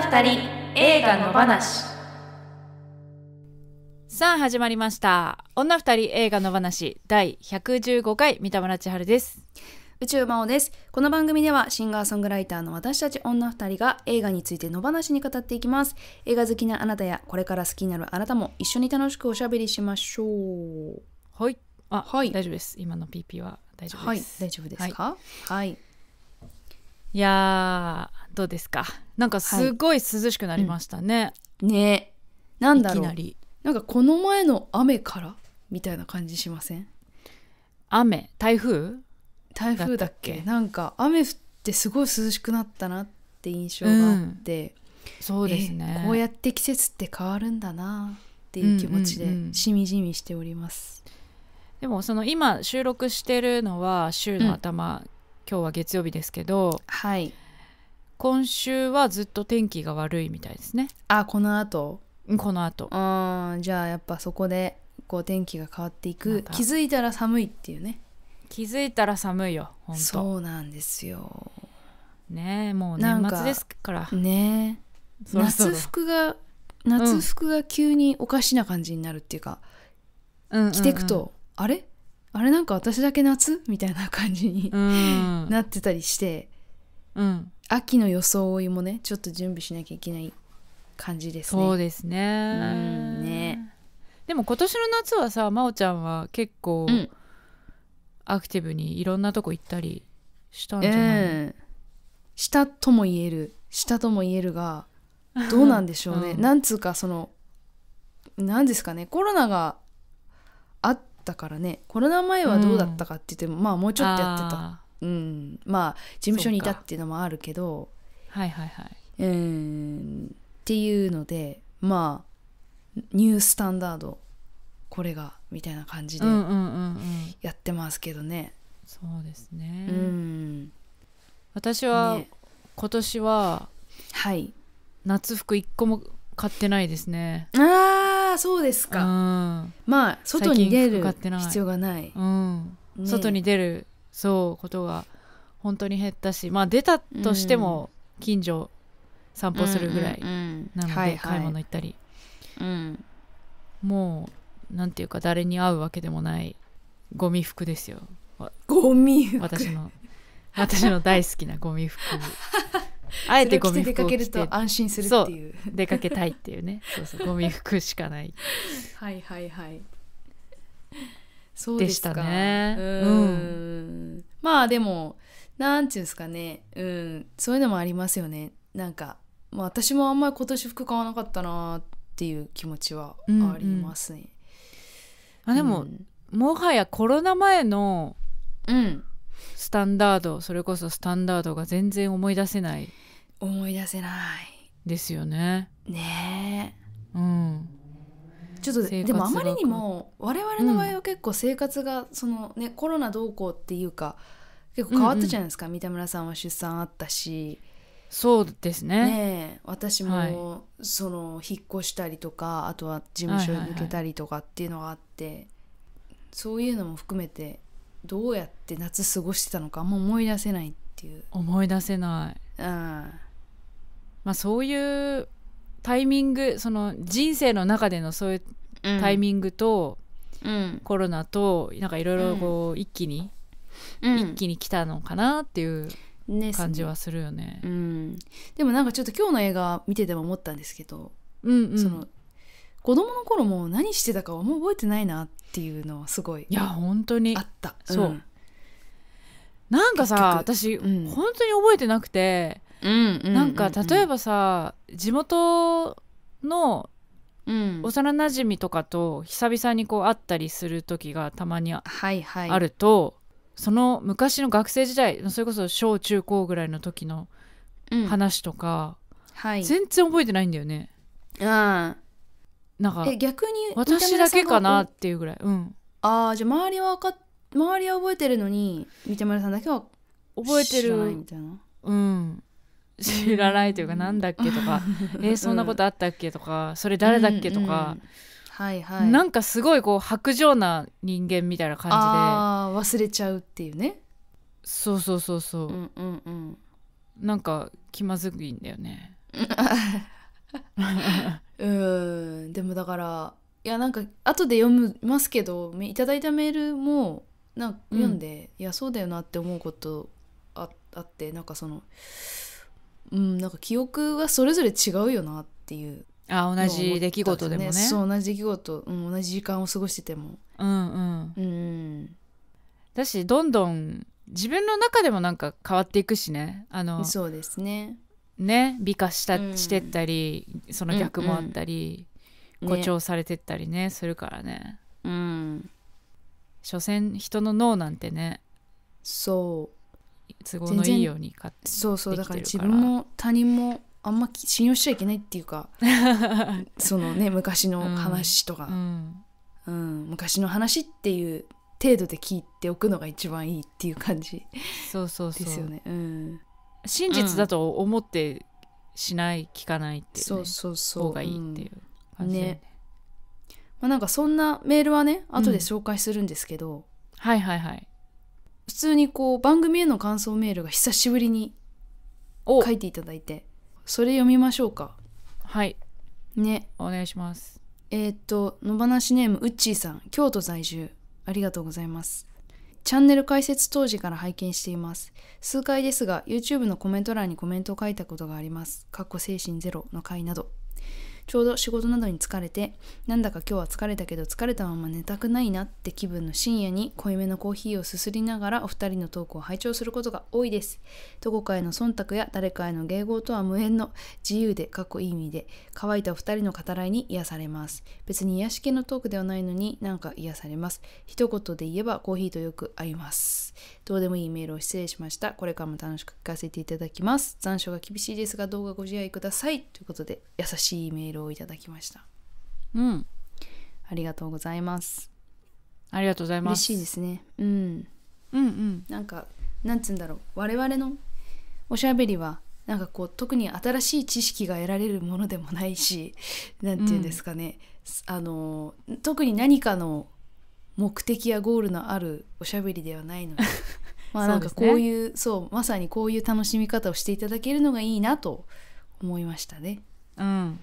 二人映画の話さあ始まりました女二人映画の話第115回三田村千春です宇宙魔王ですこの番組ではシンガーソングライターの私たち女二人が映画についての話に語っていきます映画好きなあなたやこれから好きになるあなたも一緒に楽しくおしゃべりしましょうはいあはい大丈夫です今の PP は大丈夫ですはい大丈夫ですかはい、はいいやどうですかなんかすごい涼しくなりましたね、はいうん、ねなんだろういきなりなんかこの前の雨からみたいな感じしません雨台風台風だっけなんか雨降ってすごい涼しくなったなって印象があって、うん、そうですねこうやって季節って変わるんだなっていう気持ちでしみじみしております、うんうんうんでもその今収録してるのは週の頭今日は月曜日ですけど、はい、今週はずっと天気が悪いみたいですねあこの後この後あじゃあやっぱそこでこう天気が変わっていく気づいたら寒いっていうね気づいたら寒いよ本当そうなんですよねえもう年末ですからね夏服が夏服が急におかしな感じになるっていうか、うん、着てくと、うんうんうん、あれあれなんか私だけ夏みたいな感じに、なってたりして、うん、秋の装いもねちょっと準備しなきゃいけない感じですね。そうですね,、ね、でも今年の夏はさ真央ちゃんは結構、アクティブにいろんなとこ行ったりしたんじゃない、うん、したとも言えるしたとも言えるがどうなんでしょうね。うん、なんつうかその何ですかねコロナがったからねコロナ前はどうだったかって言っても、うん、まあもうちょっとやってたうんまあ事務所にいたっていうのもあるけどはいはいはいうんっていうのでまあニュースタンダードこれがみたいな感じでやってますけどね、うんうんうんうん、そうですねうん私は、ね、今年ははい夏服一個も買ってないですねあああそうですか、うん、まあ外に出る必要がない、うんね、外に出るそうことが本当に減ったしまあ出たとしても近所散歩するぐらいなので買い物行ったり、うん、もうなんていうか誰に会うわけでもないゴミ服ですよゴミ服私の私の大好きなゴミ服 あえてゴミ服を着て出かけると安心するっていう出かけたいっていうね そうそうゴミ服しかないはいはいはいそうでしたねうんまあでもなんていうんですかねうんそういうのもありますよねなんか、まあ、私もあんまり今年服買わなかったなっていう気持ちはありますね、うんうん、あでも、うん、もはやコロナ前のうんスタンダードそれこそスタンダードが全然思い出せない思い出せないですよね。ねえ。うんちょっとでもあまりにも我々の場合は結構生活がそのね、うん、コロナどうこうっていうか結構変わったじゃないですか、うんうん、三田村さんは出産あったしそうですねね私も、その引っ越したりとか、はい、あとは事務所に抜けたりとかっていうのがあって、そういうのも含めてどうやって夏過ごしてたのかもう思い出せないっていう思い出せない、うんまあ、そういうタイミングその人生の中でのそういうタイミングと、うん、コロナとなんかいろいろこう、一気に、うん、一気に来たのかなっていう感じはするよね、ね、うん、でもなんかちょっと今日の映画見てても思ったんですけど、うん、その子供の頃も何してたかはもう覚えてないなっていうのはすごいいや本当にあったそう、うん、なんかさ私、うん、本当に覚えてなくて、うん、なんか例えばさ地元の幼なじみとかと久々にこう会ったりする時がたまにあ,、ると、はいその昔の学生時代それこそ小中高ぐらいの時の話とか、はい、全然覚えてないんだよね。あなんかえ逆に私だけかなっていうぐらい、うん、ああじゃあ周りはか周りは覚えてるのに三田村さんだけは覚えてる知らないみたいなうん知らないというか、なんだっけとか、えそんなことあったっけとか、それ誰だっけとか、うんうん、はいはい、なんかすごいこう薄情な人間みたいな感じであ忘れちゃうっていうねそうそうそうそう,、うんうんうん、なんか気まずいんだよね うんでもだからいやなんか後で読みますけどいただいたメールもなんか読んで、うん、いやそうだよなって思うことああってなんかそのうんなんか記憶はそれぞれ違うよなっていうあ同じ出来事でもね、ね、そう同じ出来事、うん、同じ時間を過ごしててもうんうんうんだしどんどん自分の中でもなんか変わっていくしねあのそうですねね美化した、うんしてったりその逆もあったり、誇張されてったりねするからねうん所詮人の脳なんてねそう都合のいいように勝そうそうだから自分も他人もあんま信用しちゃいけないっていうか そのね昔の話とうか、ん、うん昔の話っていう程度で聞いておくのが一番いいっていう感じそうそうそうですよねうん真実だと思ってしない、聞かないっていう、ね、そうそうそう方がいいっていう感じね、ねまあ、なんかそんなメールはね後で紹介するんですけど、うん、はいはいはい普通にこう番組への感想メールが久しぶりに書いていただいてそれ読みましょうかはいねお願いしますえー、っと野放しネームうっちーさん京都在住ありがとうございますチャンネル開設当時から拝見しています。数回ですが、YouTube のコメント欄にコメントを書いたことがあります。かっこ精神ゼロの回など。ちょうど仕事などに疲れて、なんだか今日は疲れたけど疲れたまま寝たくないなって気分の深夜に濃いめのコーヒーをすすりながらお二人のトークを拝聴することが多いです。どこかへの忖度や誰かへの迎合とは無縁の自由でかっこいい意味で乾いたお二人の語らいに癒されます。別に癒し系のトークではないのになんか癒されます。一言で言えばコーヒーとよく合います。どうでもいいメールを失礼しました。これからも楽しく聞かせていただきます。残暑が厳しいですが動画ご自愛ください。ということで優しいメールルをいただきましたうんありがとうございますありがとうございます嬉しいですね、うん、うんうんなんかなんつうんだろう我々のおしゃべりはなんかこう特に新しい知識が得られるものでもないし何 て言うんですかね、うん、あの特に何かの目的やゴールのあるおしゃべりではないので まあなんかこういうそう、ねそう、まさにこういう楽しみ方をしていただけるのがいいなと思いましたね。うん、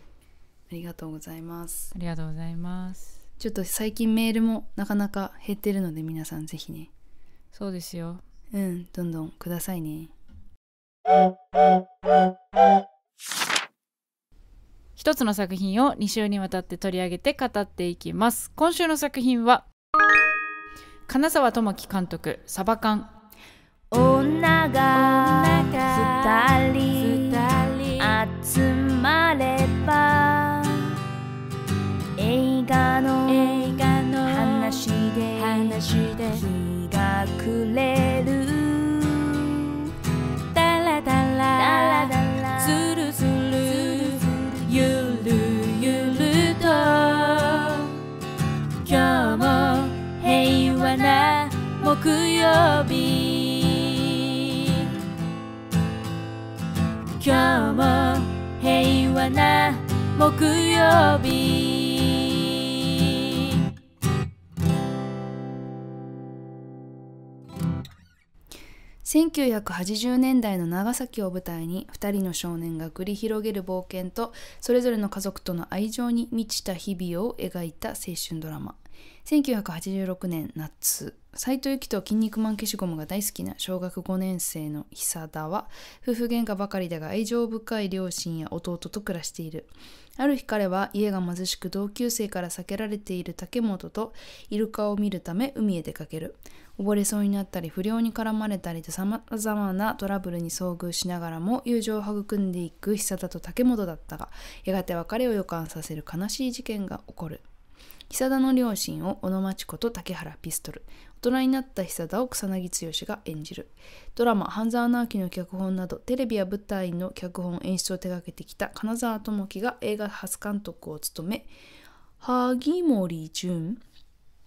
りがとうございますありがとうございますちょっと最近メールもなかなか減ってるので皆さんぜひねそうですようんどんどんくださいね一つの作品を2週にわたって取り上げて語っていきます今週の作品は金沢智樹監督サバ缶女が二人くれるダラダラズルズルゆるゆると今日も平和な木曜日今日も平和な木曜日1980年代の長崎を舞台に2人の少年が繰り広げる冒険とそれぞれの家族との愛情に満ちた日々を描いた青春ドラマ1986年夏斎藤由紀と筋肉マン消しゴムが大好きな小学5年生の久田は夫婦喧嘩ばかりだが愛情深い両親や弟と暮らしているある日彼は家が貧しく同級生から避けられている竹本とイルカを見るため海へ出かける。溺れそうになったり不良に絡まれたりと様々なトラブルに遭遇しながらも友情を育んでいく久田と竹本だったが、やがて別れを予感させる悲しい事件が起こる。久田の両親を小野町子と竹原ピストル大人になった久田を草薙剛が演じるドラマ「半沢直樹」の脚本などテレビや舞台の脚本演出を手掛けてきた金沢智樹が映画初監督を務め萩森淳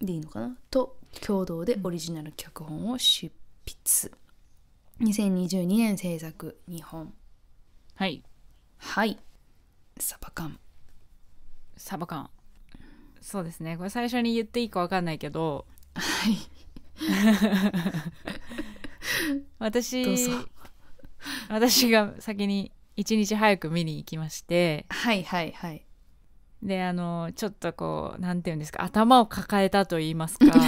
でいいのかなと共同でオリジナル脚本を執筆2022年制作日本はいはいサバ缶サバ缶そうですねこれ最初に言っていいか分かんないけどはい 私私が先に一日早く見に行きましてはいはいはいであのちょっとこうなんていうんですか頭を抱えたと言いますか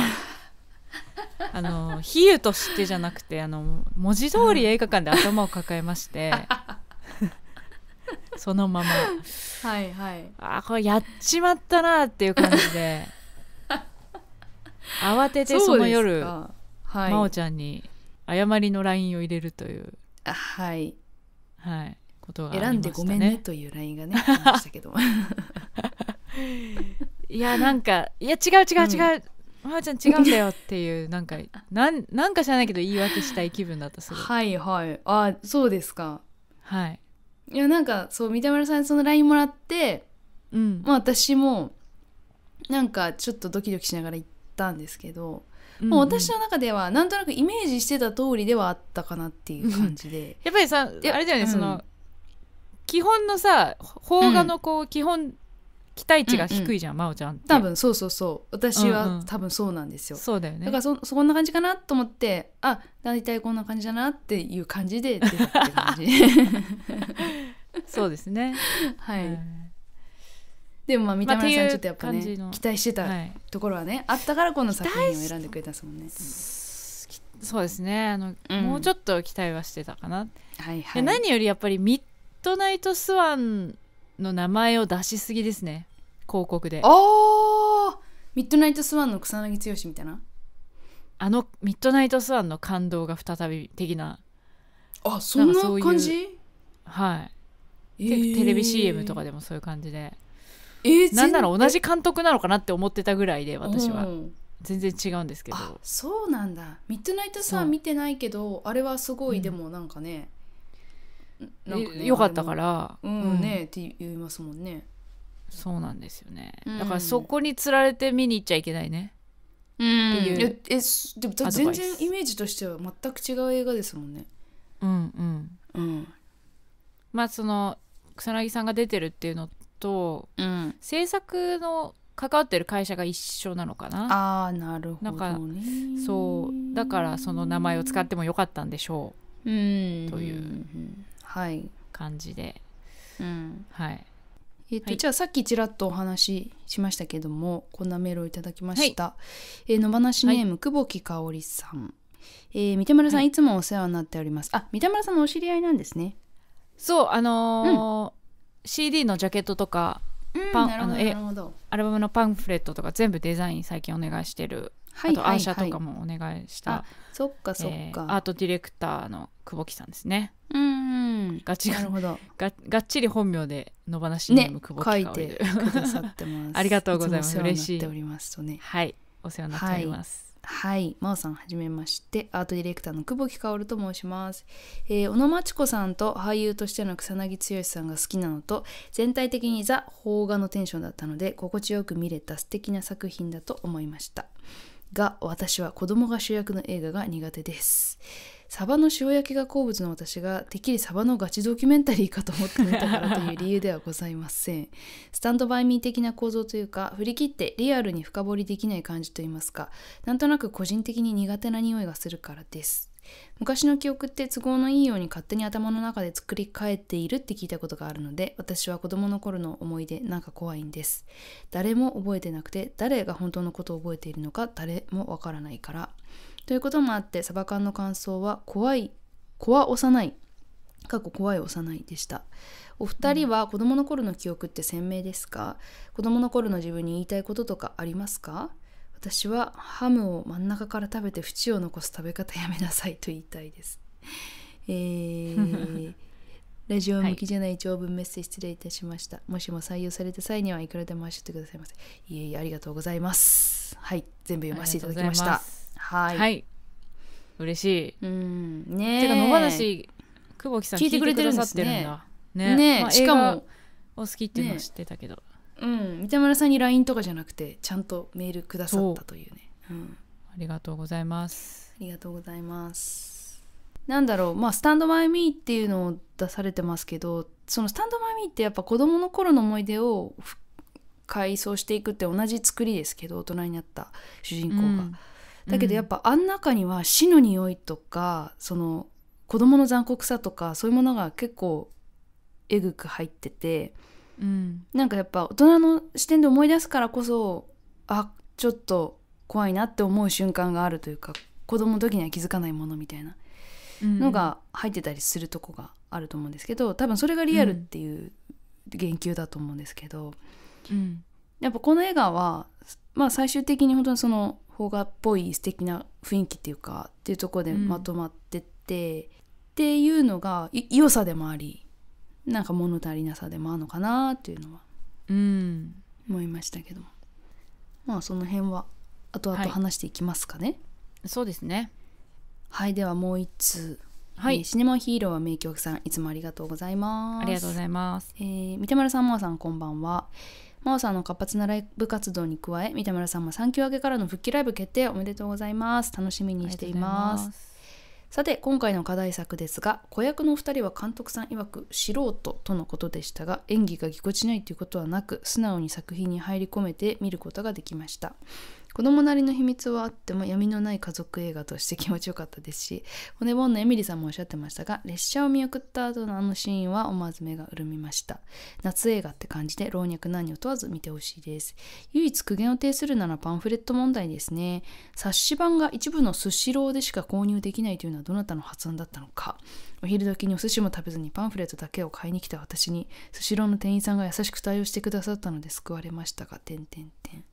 あの比喩としてじゃなくてあの文字通り映画館で頭を抱えまして、そのままはいはいあこれやっちまったなっていう感じで慌ててその夜、はい、真央ちゃんに誤りの LINE を入れるというはい、はい、ことが、ね、選んでごめんねという LINE がね ありましたけど いやなんかいや違う違う違う、うんまあ、ちゃん違うんだよっていうなんか なんなんか知らないけど言い訳したい気分だったすはいはいあそうですかはいいやなんかそう三田村さんその LINE もらって、うんまあ、私もなんかちょっとドキドキしながら行ったんですけど、うんもう私の中ではなんとなくイメージしてた通りではあったかなっていう感じでやっぱりさあれだよね、うん、その基本のさ邦画のこう、基本期待値が低いじゃん、真央、うん、ちゃん多分そうそうそう私は多分そうなんですよ、うんうん、そうだよねだからそそこんな感じかなと思ってあ大体こんな感じだなっていう感じで出たって感じ そうですね はい、でもまあ三田村さんちょっとやっぱね、まあ、期待してたところはね、はい、あったからこの作品を選んでくれたんですもんね。そうですねあの、うん、もうちょっと期待はしてたかな、はいはい、何よりやっぱりミッドナイトスワンの名前を出しすぎですね広告でおミッドナイトスワンの草薙剛みたいなあのミッドナイトスワンの感動が再び的なあそんな感じはい、えー、テレビ CM とかでもそういう感じでなんなら同じ監督なのかなって思ってたぐらいで私は、全然違うんですけどそうなんだミッドナイトさん見てないけどあれはすごい、うん、でもなんかねなんかねよかったからうんね、って言いますもんねそうなんですよね、だからそこにつられて見に行っちゃいけないねうんえでも全然イメージとしては全く違う映画ですもんねうんうんうんまあその草薙さんが出てるっていうのと、うん、制作の関わってる会社が一緒なのかなあなるほど、ね、なんかそうだからその名前を使ってもよかったんでしょう、うん、というはい、感じで、うん、はい。えっと、はい、じゃあさっきちらっとお話ししましたけどもこんなメールをいただきました、はい、えー、野放しネーム、はい、久保木香織さん、えー、三田村さん、はい、いつもお世話になっておりますあ三田村さんのお知り合いなんですねそうあのーうん CD のジャケットとか、パンあのえアルバムのパンフレットとか全部デザイン最近お願いしてる、はい、あとアーシャとかもお願いした、はいはい、そっかそっか、えー、アートディレクターの久保木さんですねうんガチなるほどががっちり本名で野放しネー久保木、くださってま ありがとうございます嬉しい、はいお世話になっております、はい、まおさんはじめまして、アートディレクターの久保木薫と申します。えー、小野真知子さんと俳優としての草薙剛さんが好きなのと、全体的にザ・邦画のテンションだったので、心地よく見れた素敵な作品だと思いました。が、私は子供が主役の映画が苦手です。サバの塩焼きが好物の私がてっきりサバのガチドキュメンタリーかと思ってみたからという理由ではございません スタンドバイミー的な構造というか振り切ってリアルに深掘りできない感じといいますかなんとなく個人的に苦手な匂いがするからです昔の記憶って都合のいいように勝手に頭の中で作り変えているって聞いたことがあるので私は子供の頃の思い出なんか怖いんです誰も覚えてなくて誰が本当のことを覚えているのか誰もわからないからということもあってサバ缶の感想は怖い怖は幼い過去怖い幼いでしたお二人は子供の頃の記憶って鮮明ですか子供の頃の自分に言いたいこととかありますか私はハムを真ん中から食べて縁を残す食べ方やめなさいと言いたいです、えー ラジオ向きじゃない長文メッセージ失礼いたしました、はい。もしも採用された際にはいくらでも教えてくださいませ。いえいえ、ありがとうございます。はい、全部読ませていただきました。はい、はい、嬉しいうんねてか野放し久保木さん聞いてくれてるんだねね、まあ、しかもお好きっていうのは知ってたけど、うん三田村さんに LINE とかじゃなくてちゃんとメールくださったというねう、うん、ありがとうございますありがとうございますなんだろうまあスタンドマイミーっていうのを出されてますけどそのスタンドマイミーってやっぱ子供の頃の思い出を改装していくって同じ作りですけど大人になった主人公が、うんだけどやっぱあん中には死の匂いとかその子供の残酷さとかそういうものが結構えぐく入ってて、うん、なんかやっぱ大人の視点で思い出すからこそあちょっと怖いなって思う瞬間があるというか子供の時には気づかないものみたいなのが入ってたりするとこがあると思うんですけど多分それがリアルっていう言及だと思うんですけど、うん、やっぱこの映画は、まあ、最終的に本当にその邦画っぽい素敵な雰囲気っていうかっていうところでまとまってって、うん、っていうのが良さでもありなんか物足りなさでもあるのかなっていうのは、うん、思いましたけどもまあその辺は後々話していきますかね。はい、そうですねはいではもう一通はい、シネマヒーローは名曲さんいつもありがとうございますありがとうございます、えー、三田村さんもさんこんばんは真央さんの活発なライブ活動に加え三田村さんも産休明けからの復帰ライブ決定おめでとうございます楽しみにしていますさて今回の課題作ですが子役のお二人は監督さん曰く素人とのことでしたが演技がぎこちないということはなく素直に作品に入り込めて見ることができました子供なりの秘密はあっても闇のない家族映画として気持ちよかったですし骨盆のエミリさんもおっしゃってましたが列車を見送った後のあのシーンは思わず目が潤みました夏映画って感じで老若男女問わず見てほしいです唯一苦言を呈するならパンフレット問題ですね冊子版が一部のスシローでしか購入できないというのはどなたの発案だったのかお昼時にお寿司も食べずにパンフレットだけを買いに来た私にスシローの店員さんが優しく対応してくださったので救われましたが点点点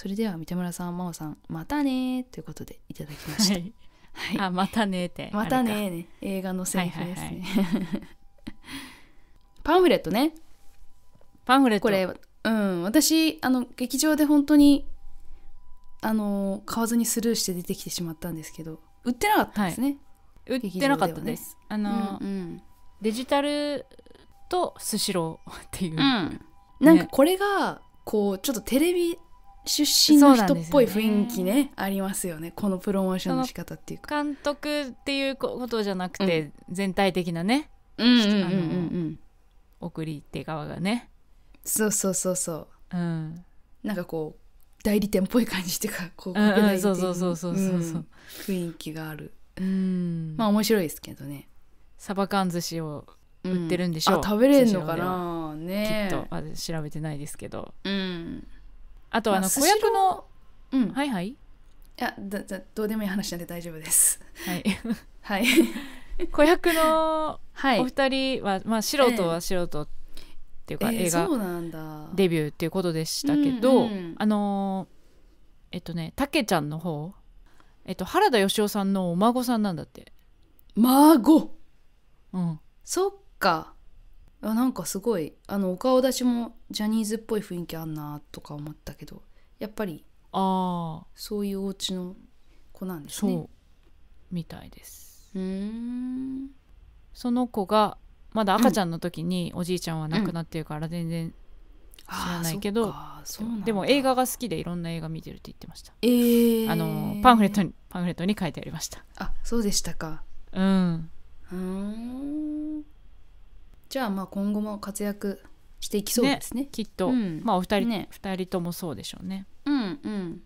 それでは三田村さん真央さんまたねということでいただきました。はい、はい、あまたねってまたねね映画のセリフですね。はいはいはい、パンフレットね。パンフレットこれうん私あの劇場で本当にあの買わずにスルーして出てきてしまったんですけど売ってなかったんですね。はい、売ってなかったです。ね、あの、うんうん、デジタルとスシローっていう、うん、なんかこれがこうちょっとテレビ出身の人っぽい雰囲気ね、ね、ありますよねこのプロモーションの仕方っていうか監督っていうことじゃなくて、うん、全体的なね、うんうん、送り手側がねそうそうそうそう、うん、なんかこう代理店っぽい感じっていうかこう、うんうそうそうそうそうそう、うん、雰囲気がある、うん、まあ面白いですけどねサバ缶寿司を売ってるんでしょう、うん、食べれるのかなねきっと調べてないですけどうんあとあの子役の、うん、はいはい。いやだだどうでもいい話なんで大丈夫です。はい。はい。子役のお二人は、はい、まあ素人は素人っていうか、えー、映画デビューっていうことでしたけど、うんうん、あのえっとねたけちゃんの方、えっと原田芳雄さんのお孫さんなんだって。孫。うん。そっか。あなんかすごいあのお顔出しもジャニーズっぽい雰囲気あんなとか思ったけどやっぱりああそういうお家の子なんですね。そうみたいですうんその子がまだ赤ちゃんの時におじいちゃんは亡くなってるから全然知らないけど、うんうん、でも映画が好きでいろんな映画見てるって言ってました、えー、あのパンフレットにパンフレットに書いてありましたあそうでしたかうんうんじゃあまあ今後も活躍していきそうですね、ね、きっと、うん、まあお二人、ね、二人ともそうでしょうねうんうん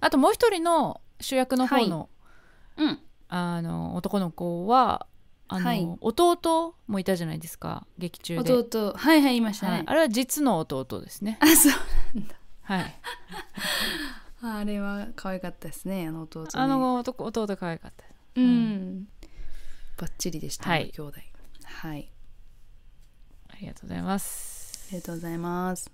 あともう一人の主役の方の、はい、うん、あの男の子はあの、はい、弟もいたじゃないですか劇中で弟はいはいいましたね、はい、あれは実の弟ですねあそうなんだはいあれは可愛かったですねあの弟、ね、あの男弟可愛かったうん、うん、バッチリでした、はい、兄弟はいありがとうございますありがとうございます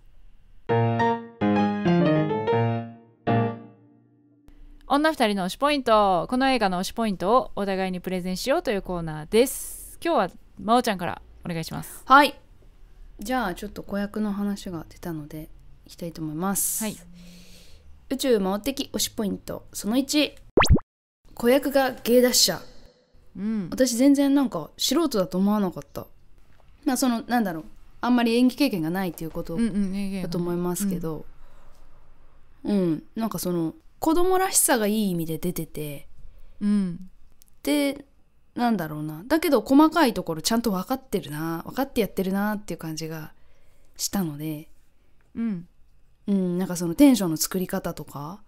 女二人の推しポイントこの映画の推しポイントをお互いにプレゼンしようというコーナーです今日は真央ちゃんからお願いしますはいじゃあちょっと子役の話が出たのでいきたいと思います、はい、宇宙魔王的推しポイントその一。子役が芸達者、うん、私全然なんか素人だと思わなかったまあそのなんだろうあんまり演技経験がないっていうことだと思いますけど、うん、うん、なんかその子供らしさがいい意味で出てて、うん、でなんだろうなだけど細かいところちゃんと分かってるな分かってやってるなっていう感じがしたので、うん、うん、なんかそのテンションの作り方とか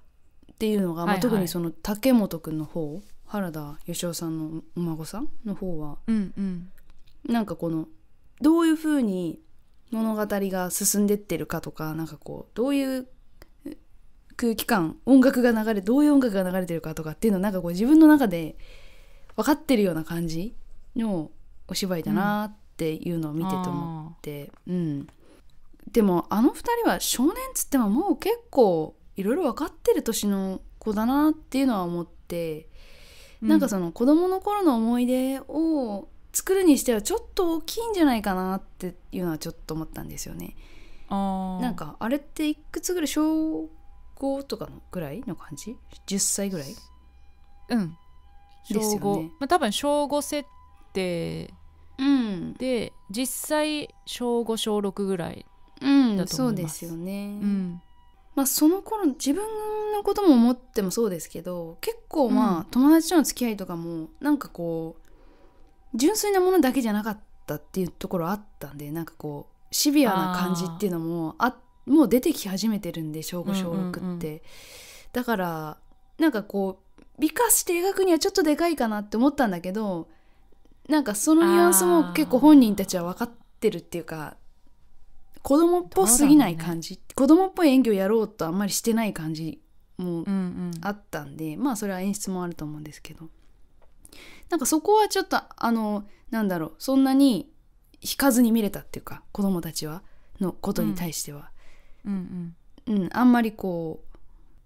っていうのが、はいはい、まあ、特にその竹本君の方原田芳雄さんのお孫さんの方は、うんうん、なんかこのどういうふうに物語が進んでってるかとかなんかこうどういう空気感音楽が流れどういう音楽が流れてるかとかっていうのなんかこう自分の中で分かってるような感じのお芝居だなっていうのを見てて思って、うん、うん、でもあの2人は少年つってももう結構いろいろ分かってる年の子だなっていうのは思って、うん、なんかその子どもの頃の思い出を作るにしてはちょっと大きいんじゃないかなっていうのはちょっと思ったんですよね。なんかあれっていくつぐらい小5とかのぐらいの感じ10歳ぐらいうん小5、ね、まあ、多分小5設定うん、で実際小5小6ぐらいだと思います、うん、そうですよね、うんまあ、その頃自分のことも思ってもそうですけど結構まあ、友達との付き合いとかもなんかこう純粋なものだけじゃなかったっていうところあったんでなんかこうシビアな感じっていうのもあもう出てき始めてるんで小5小6って、うんうんうん、だからなんかこう美化して描くにはちょっとでかいかなって思ったんだけどなんかそのニュアンスも結構本人たちは分かってるっていうか子供っぽすぎない感じ、ね、子供っぽい演技をやろうとあんまりしてない感じもあったんで、うんうん、まあそれは演出もあると思うんですけど。なんかそこはちょっとあのなんだろうそんなに引かずに見れたっていうか子供たちはのことに対しては、うん、うんうん、あんまりこ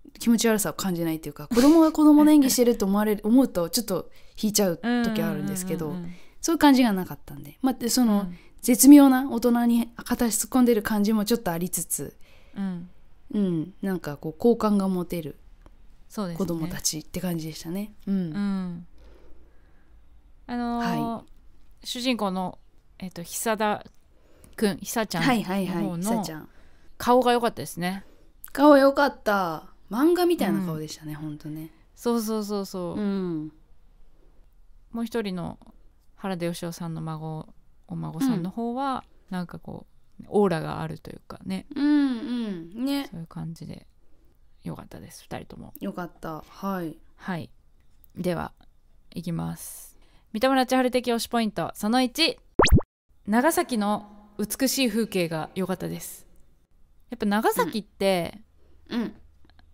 う気持ち悪さを感じないっていうか子供が子供の演技してると思われる 思うとちょっと引いちゃう時あるんですけど、そういう感じがなかったんで、まあ、その、うん、絶妙な大人に形突っ込んでる感じもちょっとありつつ、うんうん、なんかこう好感が持てる子供たちって感じでしたね。うねうん、うんあのーはい、主人公の、えーと、久田君久ちゃんの方の顔が良かったですね顔良かった漫画みたいな顔でしたね、うん、ほんとねそうそうそうそう、うん、もう一人の原田芳雄さんの孫お孫さんの方は、うん、なんかこうオーラがあるというかねうんうんねそういう感じでよかったです2人ともよかったはいはいではいきます三田村千春的推しポイントその1長崎の美しい風景が良かったですやっぱ長崎って、うん、うん、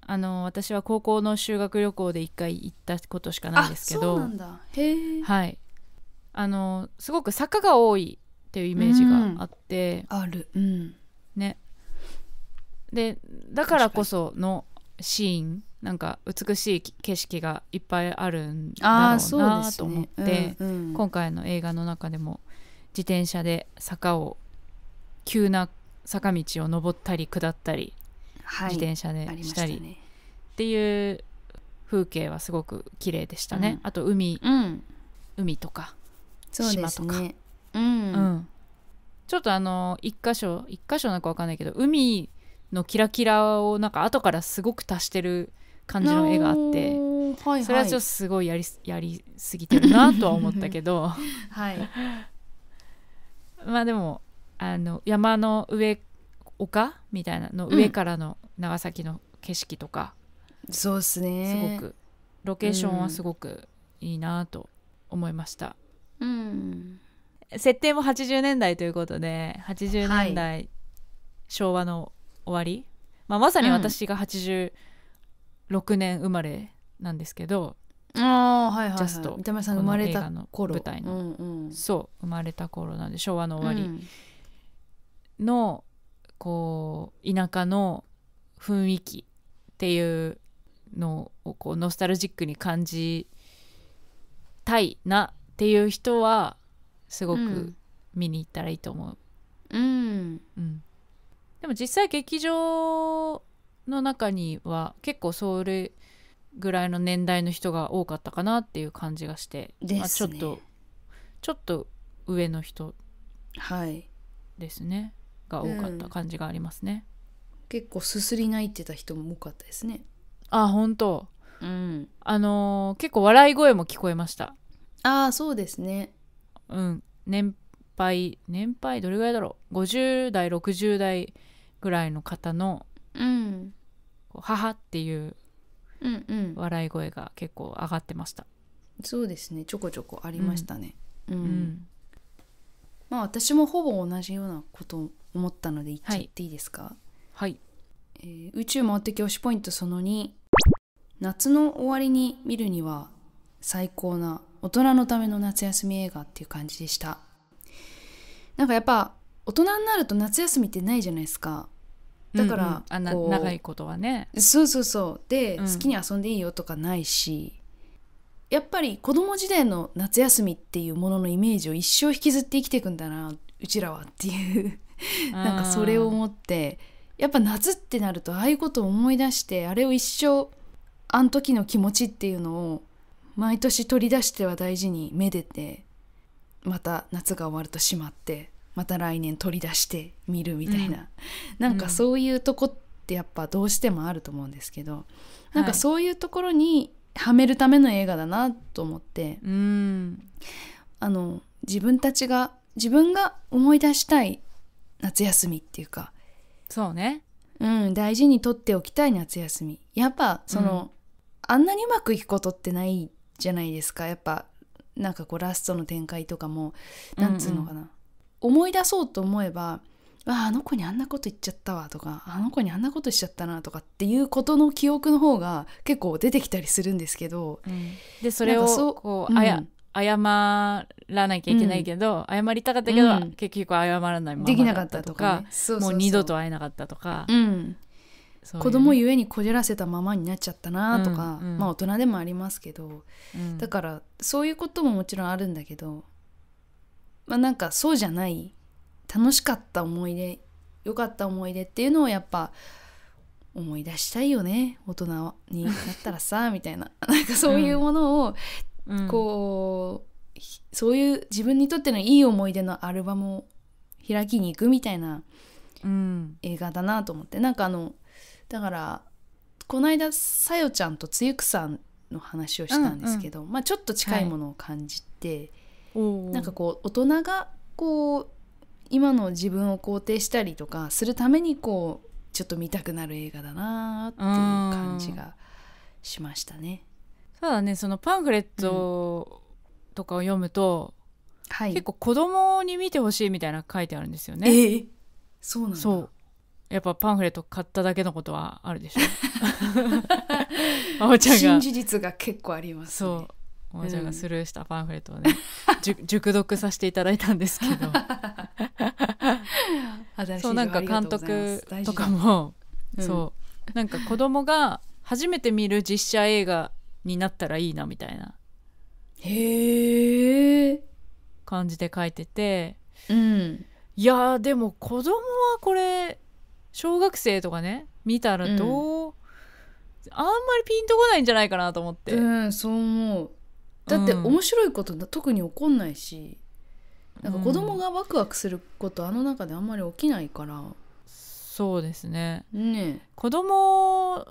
あの私は高校の修学旅行で一回行ったことしかないんですけどそうなんだへえ、はい、あのすごく坂が多いっていうイメージがあって、うん、ある、うん、ねでだからこそのシーンなんか美しい景色がいっぱいあるんだろうなと思って、うんうん、今回の映画の中でも自転車で坂を急な坂道を登ったり下ったり、はい、自転車でしたり、っていう風景はすごく綺麗でしたね、うん、あと海、うん、海とか、島とか、うん、うん、ちょっとあの一箇所一箇所なんかわかんないけど海のキラキラをなんか後からすごく足してる感じの絵があって、はいはい、それはちょっとすごいやりやりすぎてるなとは思ったけど、はい、まあでもあの山の上丘みたいなの上からの長崎の景色とか、うん、そうっすねすごくロケーションはすごくいいなと思いました。うん、うん設定も80年代ということで80年代、はい、昭和の終わり、まあ、まさに私が80 6年生まれなんですけどああはい、はい、三田さん生まれた頃舞台の、うんうん、そう生まれた頃なんで昭和の終わりの、うん、こう田舎の雰囲気っていうのをこうノスタルジックに感じたいなっていう人はすごく見に行ったらいいと思う。うん、うん、でも実際劇場の中には結構それぐらいの年代の人が多かったかなっていう感じがして、ね、まあ、ちょっとちょっと上の人ですね、はい、が多かった感じがありますね、うん、結構すすり泣いてた人も多かったですねあ本当うんあのー、結構笑い声も聞こえましたああそうですねうん年配年配どれぐらいだろう50代60代ぐらいの方の、うん、う「母」っていう笑い声が結構上がってました。そうですねちょこちょこありましたね。うん、まあ私もほぼ同じようなことを思ったので言っちゃっていいですか、はい、はい、えー、宇宙回って教師ポイントその2夏の終わりに見るには最高な大人のための夏休み映画っていう感じでしたなんかやっぱ大人になると夏休みってないじゃないですかだから、うんうん、あ長いことはねそうそうそうで、うん、好きに遊んでいいよとかないしやっぱり子供時代の夏休みっていうもののイメージを一生引きずって生きていくんだなうちらはっていうなんかそれを思ってやっぱ夏ってなるとああいうことを思い出してあれを一生あの時の気持ちっていうのを毎年取り出しては大事にめでてまた夏が終わるとしまってまた来年取り出してみるみたいな、うん、なんかそういうとこってやっぱどうしてもあると思うんですけど、うん、なんかそういうところにはめるための映画だなと思って、うん、あの自分たちが自分が思い出したい夏休みっていうかそうね、うん、大事にとっておきたい夏休みやっぱその、うん、あんなにうまくいくことってないじゃないですかやっぱなんかこうラストの展開とかもなんつうのかな、うんうん思い出そうと思えばああの子にあんなこと言っちゃったわとかあの子にあんなことしちゃったなとかっていうことの記憶の方が結構出てきたりするんですけど、うん、でそれをこう、うん、あや謝らなきゃいけないけど、うん、謝りたかったけど、結局謝らないできなかったとか、ね、もう二度と会えなかったとか、うんうう子供ゆえにこじらせたままになっちゃったなとか、まあ大人でもありますけど、だからそういうことももちろんあるんだけどまあ、なんかそうじゃない楽しかった思い出良かった思い出っていうのをやっぱ思い出したいよね大人になったらさみたいな なんかそういうものを、うん、こうそういう自分にとってのいい思い出のアルバムを開きに行くみたいな映画だなと思って、うん、なんかあのだからこの間さよちゃんとつゆくさんの話をしたんですけど、うんうん、まあ、ちょっと近いものを感じて、はいなんかこう大人がこう今の自分を肯定したりとかするためにこうちょっと見たくなる映画だなっていう感じがしましたね。そうだねそのパンフレットとかを読むと、うんはい、結構子供に見てほしいみたいな書いてあるんですよね。えー、そうなんそうやっぱパンフレット買っただけのことはあるでしょ。う。おちゃん新事実が結構あります、ね、そうおばちゃんがスルーしたパンフレットをね、うん、熟読させていただいたんですけどそうなんか監督とかも、うん、そうなんか子供が初めて見る実写映画になったらいいなみたいなへえ感じで書いてて、うん、いやでも子供はこれ小学生とかね見たらどう、うんあんまりピンとこないんじゃないかなと思ってうんそう思うだって面白いこと特に起こんないしなんか子供がワクワクすることあの中であんまり起きないから、そうですねね子供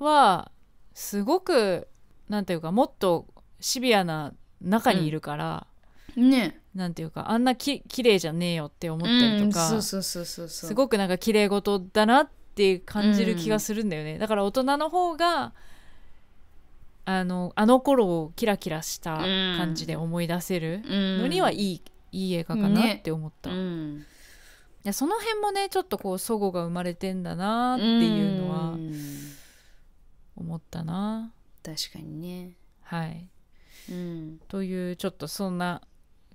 はすごくなんていうかもっとシビアな中にいるから、うん、ねなんていうかあんなき綺麗じゃねえよって思ったりとか、すごくなんか綺麗事だなって感じる気がするんだよね、うん、だから大人の方があのあの頃をキラキラした感じで思い出せるのにはいいうん、いい映画かなって思った、ねうん、いやその辺もねちょっとこうそごが生まれてんだなっていうのは思ったな、うん、確かにねはい、うん、というちょっとそんな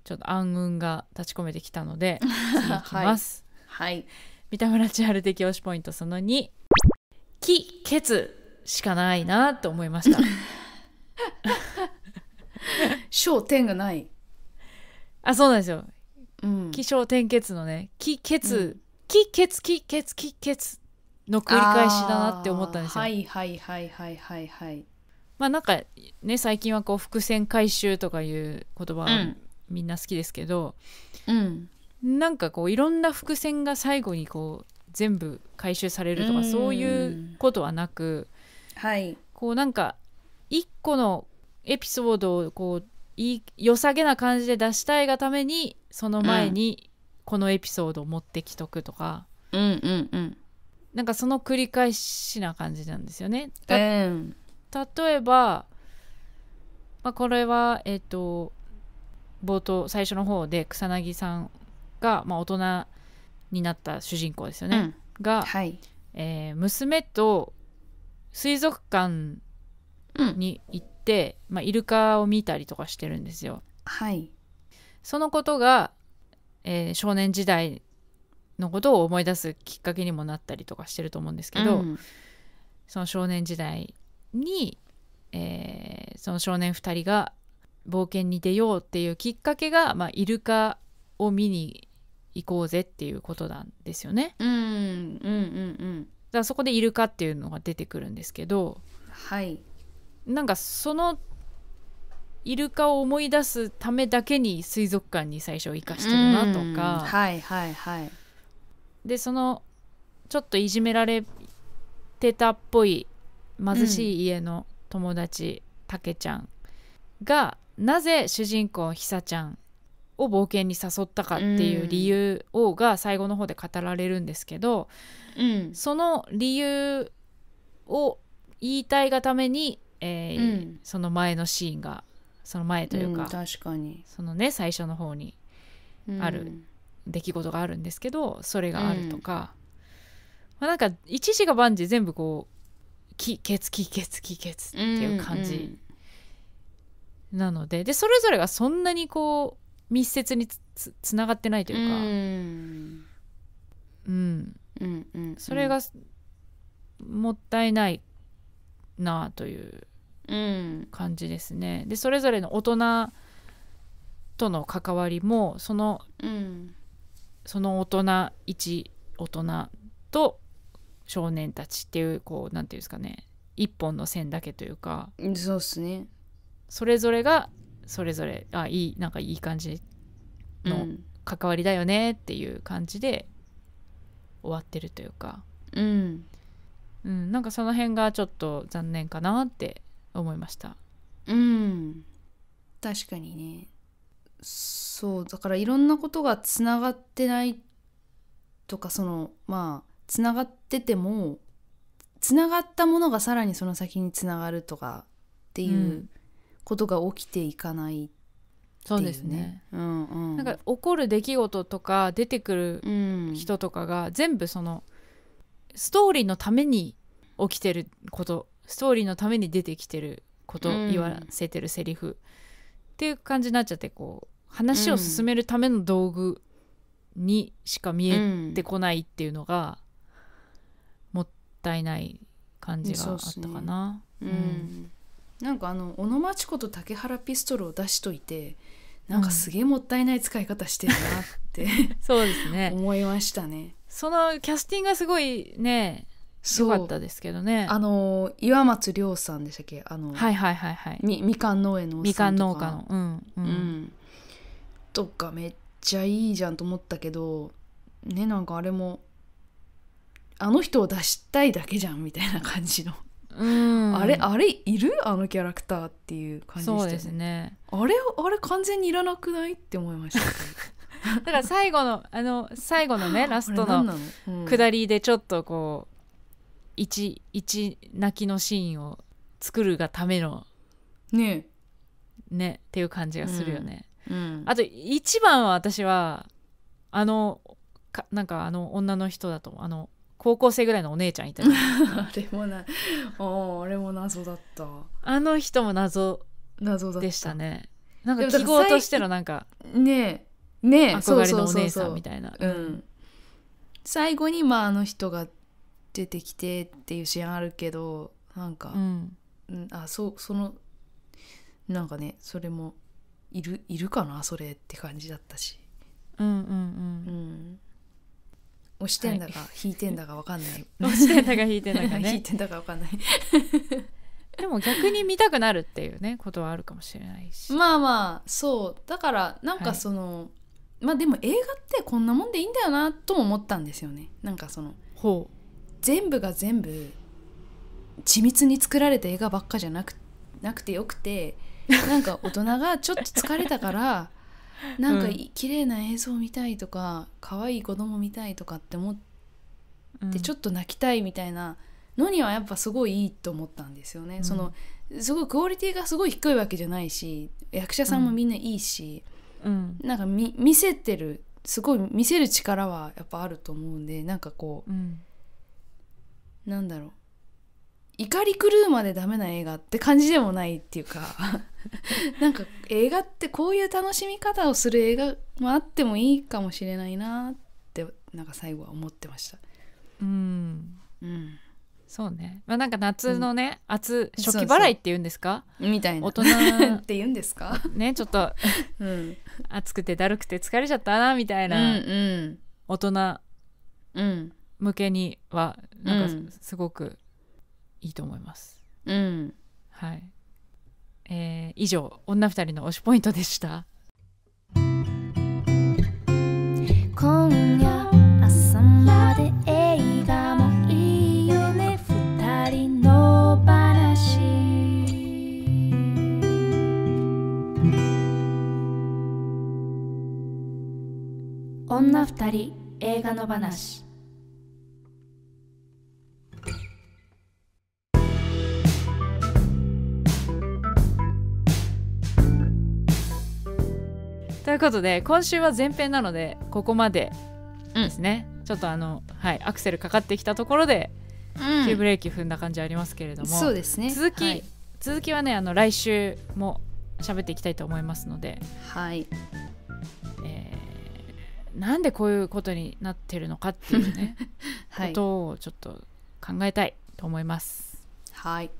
ちょっと暗雲が立ち込めてきたので 次いきますはい、はい、三田村千春的推しポイントその2「気・血」しかないなと思いました 小点がない。あそうなんですようん。気象転結のね気結血、気血気血気血の繰り返しだなって思ったんですよ、はいはいはいはいはいはい。まあなんかね最近はこう伏線回収とかいう言葉はみんな好きですけど、うん。なんかこういろんな伏線が最後にこう全部回収されるとかんそういうことはなくはい。こうなんか一個のエピソードをこう良さげな感じで出したいがためにその前にこのエピソードを持ってきとくとか、うん、うんうん、なんかその繰り返しな感じなんですよね。うん、例えば、まあ、これはえっ、ー、と冒頭最初の方で草薙さんが、まあ、大人になった主人公ですよね、うん、が、はい、えー、娘と水族館に行っ、まあ、イルカを見たりとかしてるんですよ。はい、そのことが、えー、少年時代のことを思い出すきっかけにもなったりとかしてると思うんですけど、うん、その少年時代に、えー、その少年2人が冒険に出ようっていうきっかけが、まあ、イルカを見に行こうぜっていうことなんですよね。うん、うんうんうんだからそこでイルカっていうのが出てくるんですけど、はい、なんかそのイルカを思い出すためだけに水族館に最初行かしてるなとか、はいはいはい、でそのちょっといじめられてたっぽい貧しい家の友達、た、う、け、ん、ちゃんがなぜ主人公ひさちゃんを冒険に誘ったかっていう理由をが最後の方で語られるんですけど、うん、その理由を言いたいがためにえーうん、その前のシーンがその前というかうん、確かにそのね最初の方にある出来事があるんですけど、それがあるとか、まあ、なんか一時が万事全部こう気血気血気血っていう感じなのでうんうん、でそれぞれがそんなにこう密接につながってないというか、うんうんうんうん、それがもったいないなという感じですね。うん、でそれぞれの大人との関わりもその、うん、その大人一大人と少年たちっていうこうなんていうんですかね一本の線だけというかそうっすねそれぞれがそれぞれあいいなんかいい感じの関わりだよねっていう感じで終わってるというか、うんうん、なんかその辺がちょっと残念かなって思いましたうん確かにねそうだからいろんなことがつながってないとかそのまあつながっててもつながったものがさらにその先につながるとかっていうことが起きていかない、ねうん、そうですね、うんうん、なんか起こる出来事とか出てくる人とかが全部そのストーリーのために起きてることストーリーのために出てきてること、うん、言わせてるセリフっていう感じになっちゃってこう話を進めるための道具にしか見えてこないっていうのが、もったいない感じがあったかな。うんなんかあの小野町子と竹原ピストルを出しといてなんかすげえもったいない使い方してるなって、うん、そうですね思いましたね。そのキャスティングがすごいねすごかったですけどねあの岩松亮さんでしたっけあのはいはいはいはいみみかん農園のみかん農家のうんうん、うん、とかめっちゃいいじゃんと思ったけどねなんかあれもあの人を出したいだけじゃんみたいな感じのうん、あれあれいるあのキャラクターっていう感じでしたねですねあれあれ完全にいらなくないって思いました だから最後のあの最後のねラストの下りでちょっとこう一一泣きのシーンを作るがためのねねっていう感じがするよね。うんうん、あと一番は私はあのかなんかあの女の人だと思うあの高校生ぐらいのお姉ちゃんいたり あれもなああれも謎だったあの人も謎謎でしたねなんか記号としてのなんかねえねえ憧れのお姉さんみたいな最後にまああの人が出てきてっていうシーンあるけどなんか、うん、あそうそのなんかねそれもいるいるかなそれって感じだったしうんうんうんうん押してんだか、はい、引いてんだかわかんない 押してんだか引いてんだかね 引いてんだかわかんない でも逆に見たくなるっていうねことはあるかもしれないしまあまあそうだからなんかその、はい、まあでも映画ってこんなもんでいいんだよなとも思ったんですよねなんかそのほう全部が全部緻密に作られた映画ばっかじゃなくなくてよくて なんか大人がちょっと疲れたから なんか綺麗な映像見たいとか可愛い子供見たいとかって思ってちょっと泣きたいみたいなのにはやっぱすごいいいと思ったんですよね。うん、そのすごいクオリティがすごい低いわけじゃないし役者さんもみんないいし、うん、なんか見せてるすごい見せる力はやっぱあると思うんでなんかこう、うん、なんだろう怒り狂うまでダメな映画って感じでもないっていうか なんか映画ってこういう楽しみ方をする映画もあってもいいかもしれないなってなんか最後は思ってましたうんうんそうねまあなんか夏のね、うん、暑初期払いっていうんですかみたいな大人って言うんですか ねちょっと、うん、暑くてだるくて疲れちゃったなみたいな、うんうん、大人、うん、向けにはなんかすごくいいと思います。うん、はい、えー、以上女二人の推しポイントでした。女二人映画の話いうことで今週は前編なのでここまでですね、うん、ちょっとあの、はい、アクセルかかってきたところで、うん、急ブレーキ踏んだ感じありますけれどもそうですね続き、はい、続きはねあの来週も喋っていきたいと思いますので、はいえー、なんでこういうことになってるのかっていうね、はい、ことをちょっと考えたいと思います。はい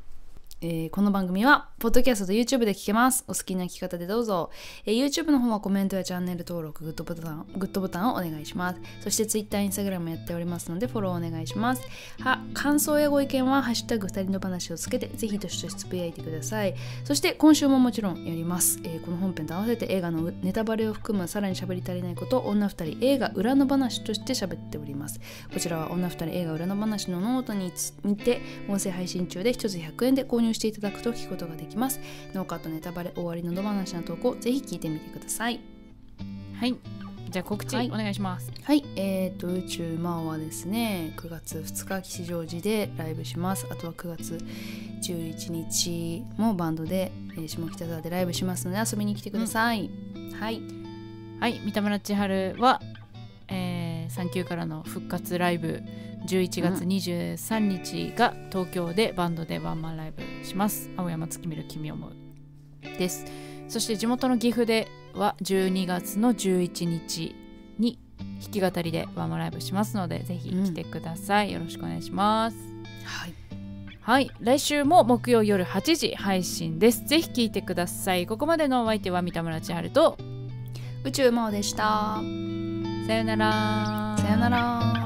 えー、この番組は、ポッドキャストと YouTube で聞けます。お好きな聞き方でどうぞ。えー、YouTube の方はコメントやチャンネル登録、グッドボタン、グッドボタンをお願いします。そして Twitter、Instagram やっておりますので、フォローお願いします。は、感想やご意見は、ハッシュタグ二人の話をつけて、ぜひとしとしつぶやいてください。そして、今週ももちろんやります。えー、この本編と合わせて映画のネタバレを含む、さらに喋り足りないことを、女二人映画裏の話として喋っております。こちらは、女二人映画裏の話のノートにつて、音声配信中で1つ100円で購入入していただくと聞くことができますノーカットネタバレ終わりの野放しの投稿ぜひ聞いてみてくださいはいじゃあ告知、はい、お願いしますはい、えーと、宇宙魔王はですね9月2日吉祥寺でライブしますあとは9月11日もバンドで、えー、下北沢でライブしますので遊びに来てください、うん、はいはい三田村千春は、えー、産休からの復活ライブ11月23日が東京でバンドでワンマンライブします青山月見る君を思うですそして地元の岐阜では12月の11日に弾き語りでワンマンライブしますのでぜひ来てください、うん、よろしくお願いしますはい、はい、来週も木曜夜8時配信ですぜひ聞いてくださいここまでのお相手は三田村千春と宇宙もでしたさよならさよなら